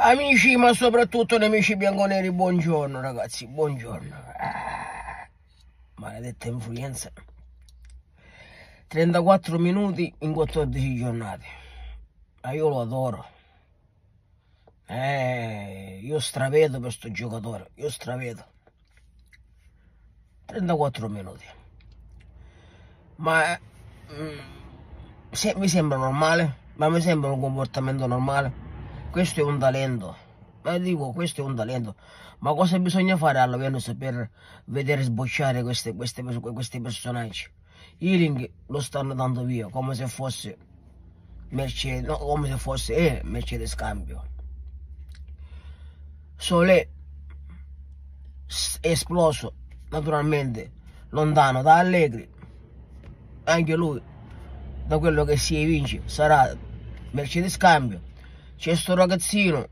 Amici, ma soprattutto nemici bianconeri, buongiorno ragazzi, buongiorno. Ah, maledetta influenza. 34 minuti in 14 giornate. Ma io lo adoro. Eh, io stravedo per sto giocatore, io stravedo. 34 minuti. Ma eh, mm, se, mi sembra normale, ma mi sembra un comportamento normale questo è un talento ma dico questo è un talento ma cosa bisogna fare alla Venus per vedere sbocciare queste, queste, questi personaggi i ring lo stanno dando via come se fosse merce, no, come se fosse eh, merce di Sole esploso naturalmente lontano da Allegri anche lui da quello che si evince sarà merce di c'è sto ragazzino,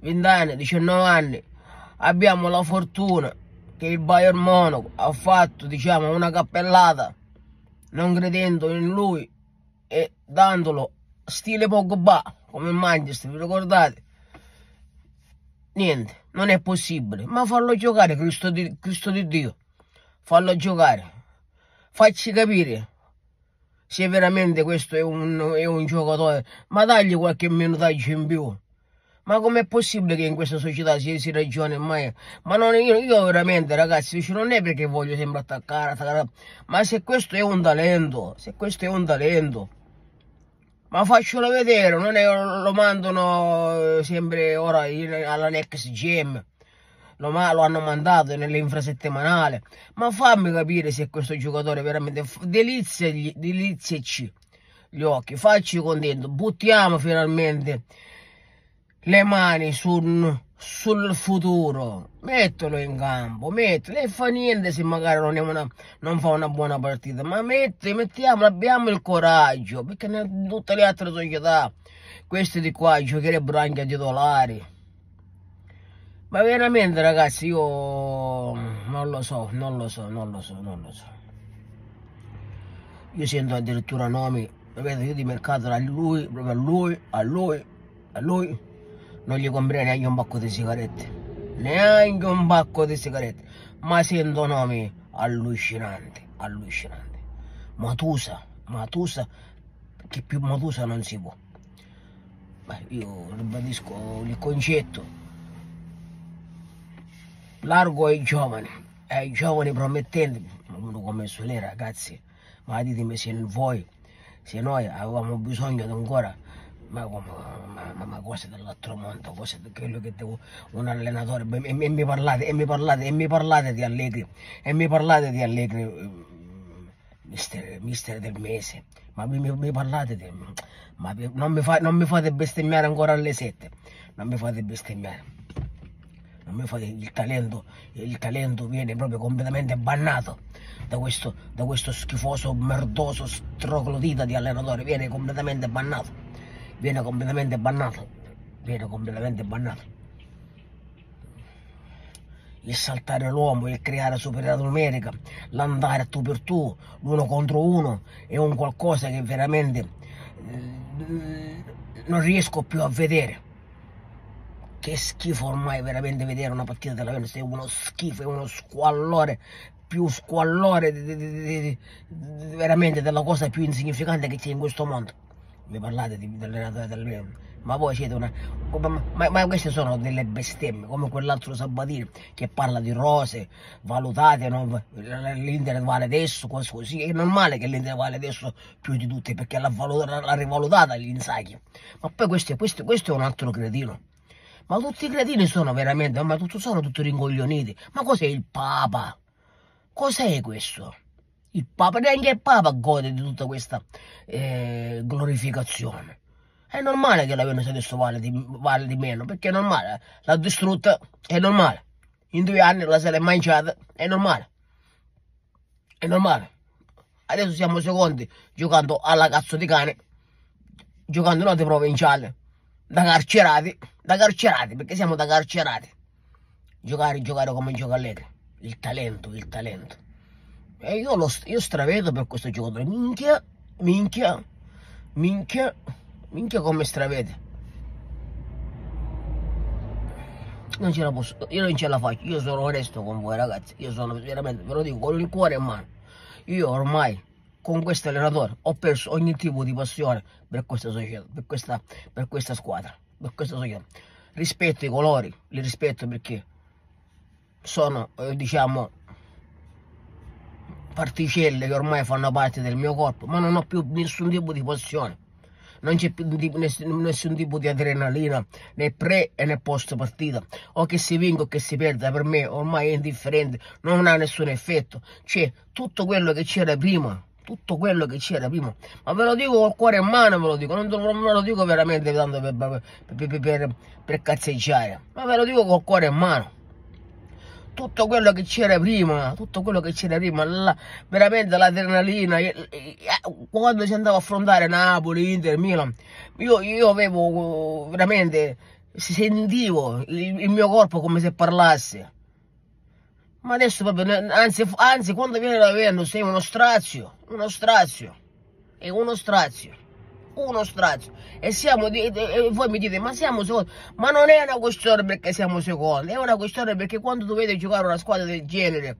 20 anni, 19 anni, abbiamo la fortuna che il Bayern Monaco ha fatto diciamo una cappellata non credendo in lui e dandolo stile Pogba come Manchester vi ricordate niente non è possibile ma fallo giocare Cristo di, Cristo di Dio fallo giocare facci capire se veramente questo è un, è un giocatore, ma dagli qualche minutaggio in più. Ma com'è possibile che in questa società si, si ragioni mai? Ma non, io, io veramente, ragazzi, non è perché voglio sempre attaccare, attaccare, ma se questo è un talento, se questo è un talento, ma faccelo vedere, non è, lo mandano eh, sempre ora alla next gem lo, lo hanno mandato nell'infrasettimanale. Ma fammi capire se questo giocatore veramente deliziaci, deliziaci gli occhi, facci contento, buttiamo finalmente le mani sul, sul futuro, mettilo in campo, mettilo, e fa niente se magari non, una, non fa una buona partita, ma metti, mettiamolo, abbiamo il coraggio, perché in tutte le altre società questi di qua giocherebbero anche a titolari. Ma veramente ragazzi io non lo so, non lo so, non lo so, non lo so. Io sento addirittura nomi, vedo io di mercato a lui, proprio a lui, a lui, a lui, non gli comprerei neanche un pacco di sigarette. Neanche un pacco di sigarette. Ma sento nomi allucinanti, allucinanti. Matusa, Matusa, che più Matusa non si può. Beh, io ribadisco il concetto largo ai giovani, ai eh, giovani promettenti, uno come lei ragazzi, ma ditemi se voi, se noi avevamo bisogno ancora, ma, ma, ma, ma cose dell'altro mondo, cose di quello che devo, un allenatore, e, e, mi parlate, e mi parlate, e mi parlate di Allegri, e mi parlate di Allegri. Mm, mister, mister, del mese, ma mi, mi parlate di... Ma non mi, fa, non mi fate bestemmiare ancora alle sette, non mi fate bestemmiare a me fa il talento, il talento viene proprio completamente bannato da questo, da questo schifoso, merdoso, stroglodita di allenatore, viene completamente bannato, viene completamente bannato, viene completamente bannato. Il saltare l'uomo, il creare superiorità numerica, l'andare tu per tu, l'uno contro uno, è un qualcosa che veramente eh, non riesco più a vedere che schifo ormai veramente vedere una partita della Juventus, è uno schifo, è uno squallore, più squallore di, di, di, veramente della cosa più insignificante che c'è in questo mondo. Vi parlate dell'allenatore della Juventus, ma voi siete una... Ma, ma, queste sono delle bestemmie, come quell'altro Sabatini che parla di rose, valutate, no? l'Inter vale adesso, così, così. È normale che l'Inter vale adesso più di tutte, perché l'ha rivalutata gli l'insacchi. Ma poi questo, questo, questo è un altro cretino. Ma tutti i cretini sono veramente, ma tutto sono tutti ringoglioniti. Ma cos'è il Papa? Cos'è questo? Il Papa, neanche il Papa gode di tutta questa eh, glorificazione. È normale che la Venus adesso vale di, vale di meno, perché è normale. L'ha distrutta, è normale. In due anni la se l'è mangiata, è normale. È normale. Adesso siamo secondi giocando alla cazzo di cane, giocando in note provinciale da carcerati, da carcerati, perché siamo da carcerati. Giocare, giocare come giocalete, il talento, il talento. E io, lo, io stravedo per questo giocatore, minchia, minchia, minchia, minchia come stravede. Non ce la posso, io non ce la faccio, io sono onesto con voi ragazzi, io sono veramente, ve lo dico, con il cuore in mano. Io ormai con questo allenatore ho perso ogni tipo di passione per questa società, per questa, per questa squadra, per questa società. Rispetto i colori, li rispetto perché sono, eh, diciamo, particelle che ormai fanno parte del mio corpo, ma non ho più nessun tipo di passione. Non c'è più nessun, tipo di adrenalina né pre e né post partita. O che si vinca o che si perda, per me ormai è indifferente, non ha nessun effetto. C'è tutto quello che c'era prima, tutto quello che c'era prima. Ma ve lo dico col cuore in mano, ve lo dico, non, non ve lo dico veramente tanto per, per, per, per, per cazzeggiare, ma ve lo dico col cuore in mano. Tutto quello che c'era prima, tutto quello che c'era prima, la, veramente l'adrenalina, quando si andava a affrontare Napoli, Inter, Milan, io, io avevo veramente, sentivo il, il mio corpo come se parlasse. Ma adesso proprio, anzi, anzi quando viene la Venus sei uno strazio uno strazio è uno strazio uno strazio e siamo di, e voi mi dite ma siamo secondi ma non è una questione perché siamo secondi è una questione perché quando dovete giocare una squadra del genere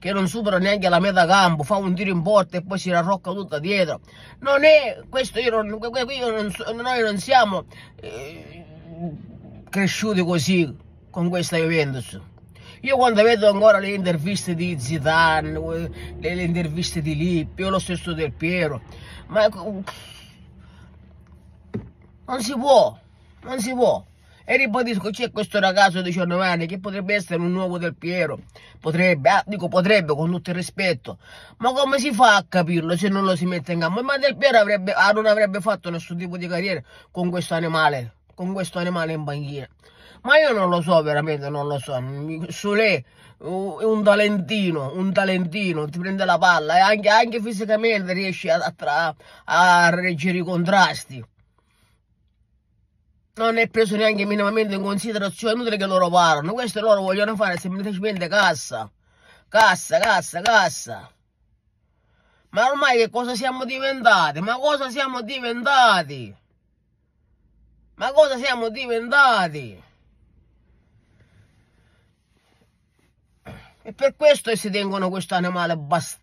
che non supera neanche la metà campo fa un tiro in porta e poi si arrocca tutta dietro non è questo io non, io non noi non siamo eh, cresciuti così con questa Juventus io quando vedo ancora le interviste di Zidane, le, le interviste di Lippi, o lo stesso del Piero, ma non si può, non si può. E ribadisco, c'è questo ragazzo di 19 anni che potrebbe essere un nuovo del Piero, potrebbe, ah, dico potrebbe con tutto il rispetto, ma come si fa a capirlo se non lo si mette in campo? Ma del Piero avrebbe, ah, non avrebbe fatto nessun tipo di carriera con questo animale con questo animale in banchina. Ma io non lo so, veramente non lo so. Solè è un talentino, un talentino, ti prende la palla e anche, anche fisicamente riesce a, a, a reggere i contrasti. Non è preso neanche minimamente in considerazione, è inutile che loro parlano. Questo loro vogliono fare semplicemente cassa. Cassa, cassa, cassa. Ma ormai che cosa siamo diventati? Ma cosa siamo diventati? Ma cosa siamo diventati? E per questo si tengono questo animale abbastanza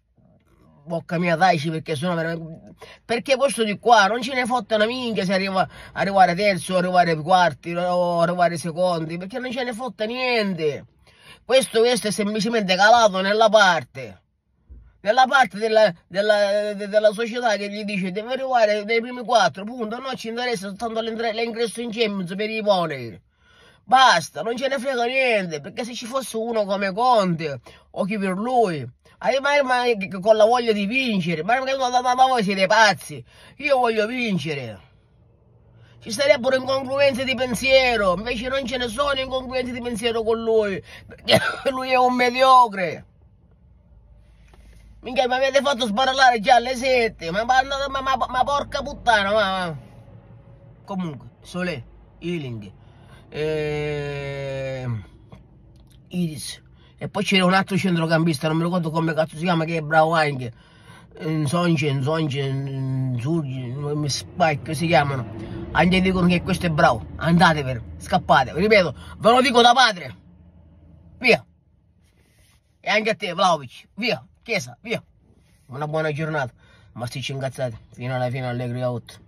bocca mia daici perché sono veramente perché questo di qua non ce ne fatta una minchia se arriva arrivare terzo arrivare quarti o arrivare secondi perché non ce ne fatta niente questo, questo è semplicemente calato nella parte della parte della, della, della, società che gli dice deve arrivare nei primi quattro, punto, noi ci interessa soltanto l'ingresso in Champions per i poneri. Basta, non ce ne frega niente, perché se ci fosse uno come Conte o chi per lui, ma, ma con la voglia di vincere, ma, ma, ma voi siete pazzi, io voglio vincere. Ci sarebbero incongruenze di pensiero, invece non ce ne sono incongruenze di pensiero con lui, perché lui è un mediocre. Minchia, mi avete fatto sbarallare già alle 7. Ma, ma, ma, ma porca puttana, ma. Comunque, Sole, Iling, eh, Iris. E poi c'era un altro centrocampista, non mi ricordo come cazzo si chiama, che è bravo anche. Eh, Songe, Songe, Surgi, Spike si chiamano. Anche dicono che questo è bravo. Andatevene, scappate. Ripeto, ve lo dico da padre. Via. E anche a te, Vlaovic. Via. Chiesa, via. Una buona giornata, ma incazzati. fino alla fine allegri out.